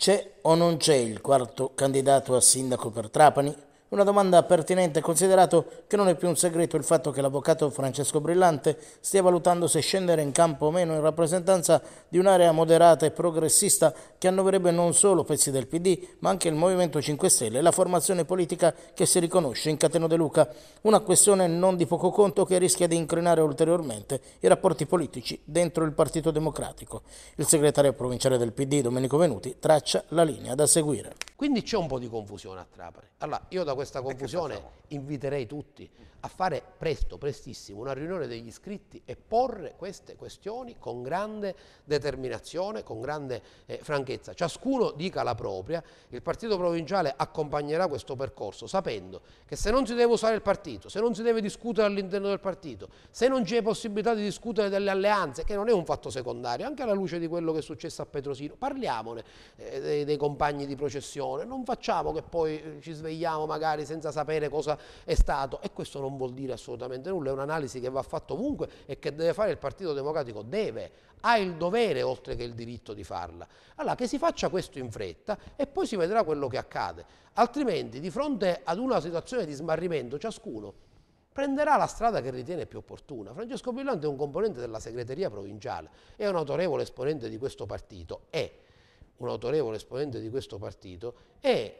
C'è o non c'è il quarto candidato a sindaco per Trapani? Una domanda pertinente, considerato che non è più un segreto il fatto che l'avvocato Francesco Brillante stia valutando se scendere in campo o meno in rappresentanza di un'area moderata e progressista che annoverebbe non solo pezzi del PD, ma anche il Movimento 5 Stelle la formazione politica che si riconosce in Cateno De Luca. Una questione non di poco conto che rischia di incrinare ulteriormente i rapporti politici dentro il Partito Democratico. Il segretario provinciale del PD, Domenico Venuti, traccia la linea da seguire. Quindi c'è un po' di confusione a Trapani. Allora, io da questa confusione inviterei tutti a fare presto, prestissimo, una riunione degli iscritti e porre queste questioni con grande determinazione, con grande eh, franchezza. Ciascuno dica la propria, il partito provinciale accompagnerà questo percorso sapendo che se non si deve usare il partito, se non si deve discutere all'interno del partito, se non c'è possibilità di discutere delle alleanze, che non è un fatto secondario, anche alla luce di quello che è successo a Petrosino, parliamone eh, dei, dei compagni di processione Signore, non facciamo che poi eh, ci svegliamo magari senza sapere cosa è stato e questo non vuol dire assolutamente nulla, è un'analisi che va fatta ovunque e che deve fare il Partito Democratico, deve, ha il dovere oltre che il diritto di farla. Allora che si faccia questo in fretta e poi si vedrà quello che accade, altrimenti di fronte ad una situazione di smarrimento ciascuno prenderà la strada che ritiene più opportuna. Francesco Villante è un componente della segreteria provinciale, è un autorevole esponente di questo partito e un autorevole esponente di questo partito, e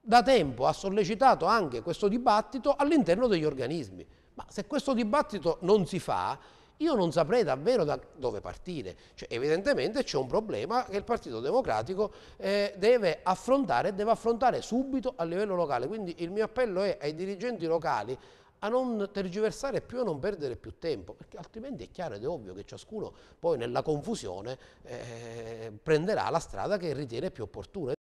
da tempo ha sollecitato anche questo dibattito all'interno degli organismi. Ma se questo dibattito non si fa, io non saprei davvero da dove partire. Cioè, evidentemente c'è un problema che il Partito Democratico eh, deve affrontare e deve affrontare subito a livello locale. Quindi il mio appello è ai dirigenti locali a non tergiversare più, a non perdere più tempo, perché altrimenti è chiaro ed è ovvio che ciascuno poi nella confusione eh, prenderà la strada che ritiene più opportuna.